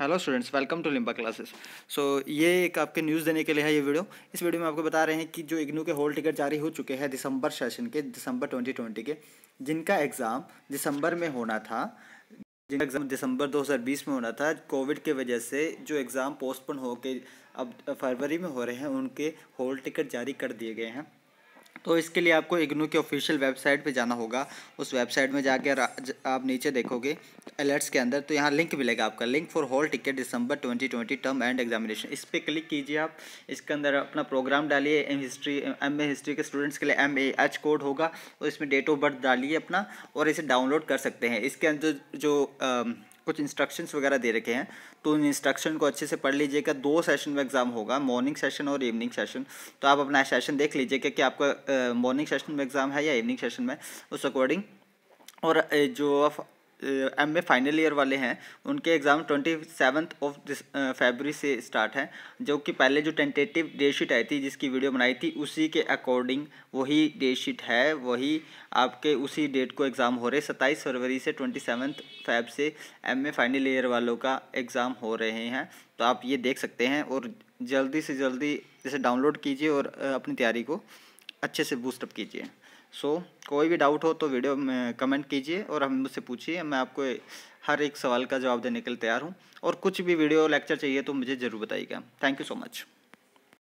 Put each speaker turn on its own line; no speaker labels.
hello students welcome to Limba classes so ये एक आपके न्यूज़ देने के लिए है ये वीडियो इस वीडियो में आपको बता रहे हैं कि जो इग्नू के होल टिकट जारी हो चुके हैं दिसंबर सेशन के दिसंबर 2020 के जिनका एग्ज़ाम दिसंबर में होना था जिनका एग्ज़ाम दिसंबर 2020 में होना था कोविड के वजह से जो एग्ज़ाम पोस्टपोन होकर अब फरवरी में हो रहे हैं उनके होल टिकट जारी कर दिए गए हैं तो इसके लिए आपको इग्नू के ऑफिशियल वेबसाइट पे जाना होगा उस वेबसाइट में जाकर आप नीचे देखोगे अलर्ट्स के अंदर तो यहाँ लिंक मिलेगा आपका link for hall ticket December 2020 term end examination इस पर क्लिक कीजिए आप इसके अंदर अपना प्रोग्राम डालिए M history M A history के स्टूडेंट्स के लिए एम ए एच कोड होगा और इसमें डेट ऑफ बर्थ डालिए अपना और इसे डाउनलोड कर सकते हैं इसके अंदर जो, जो कुछ इंस्ट्रक्शंस वगैरह दे रखे हैं तो उन इंस्ट्रक्शन को अच्छे से पढ़ लीजिएगा दो सेशन में एग्ज़ाम होगा मॉर्निंग सेशन और इवनिंग सेशन तो आप अपना सेशन देख लीजिएगा कि आपका मॉर्निंग सेशन में एग्ज़ाम है या इवनिंग सेशन में उस अकॉर्डिंग और जो एम ए फाइनल ईयर वाले हैं उनके exam twenty seventh of February से स्टार्ट है जो कि पहले जो टेंटेटिव डेट शीट आई थी जिसकी वीडियो बनाई थी उसी के अकॉर्डिंग वही डेट शीट है वही आपके उसी डेट को एग्ज़ाम हो रहे सत्ताईस फरवरी से ट्वेंटी सेवन्थ फैब से एम ए फाइनल ईयर वालों का एग्ज़ाम हो रहे हैं तो आप ये देख सकते हैं और जल्दी से जल्दी इसे डाउनलोड कीजिए और अपनी तैयारी को अच्छे से बूस्टअप कीजिए सो so, कोई भी डाउट हो तो वीडियो में कमेंट कीजिए और हम मुझसे पूछिए मैं आपको हर एक सवाल का जवाब देने के लिए तैयार हूँ और कुछ भी वीडियो लेक्चर चाहिए तो मुझे ज़रूर बताइएगा थैंक यू सो मच